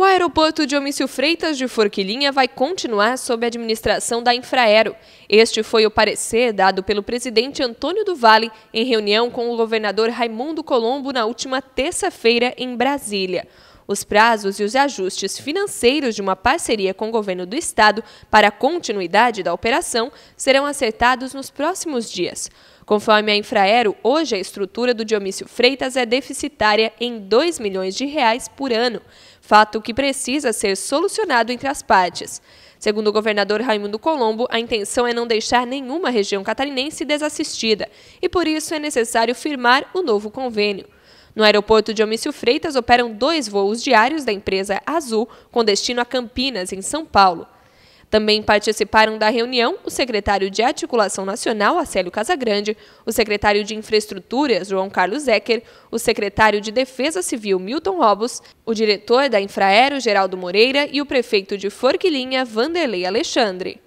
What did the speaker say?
O aeroporto de Homício Freitas de Forquilinha vai continuar sob a administração da Infraero. Este foi o parecer dado pelo presidente Antônio do Vale em reunião com o governador Raimundo Colombo na última terça-feira em Brasília os prazos e os ajustes financeiros de uma parceria com o governo do estado para a continuidade da operação serão acertados nos próximos dias. Conforme a Infraero, hoje a estrutura do Diomício Freitas é deficitária em 2 milhões de reais por ano, fato que precisa ser solucionado entre as partes. Segundo o governador Raimundo Colombo, a intenção é não deixar nenhuma região catarinense desassistida e por isso é necessário firmar o novo convênio. No aeroporto de Omício Freitas operam dois voos diários da empresa Azul, com destino a Campinas, em São Paulo. Também participaram da reunião o secretário de Articulação Nacional, Acélio Casagrande, o secretário de Infraestruturas, João Carlos Ecker, o secretário de Defesa Civil, Milton Robos, o diretor da Infraero, Geraldo Moreira e o prefeito de Forquilinha, Vanderlei Alexandre.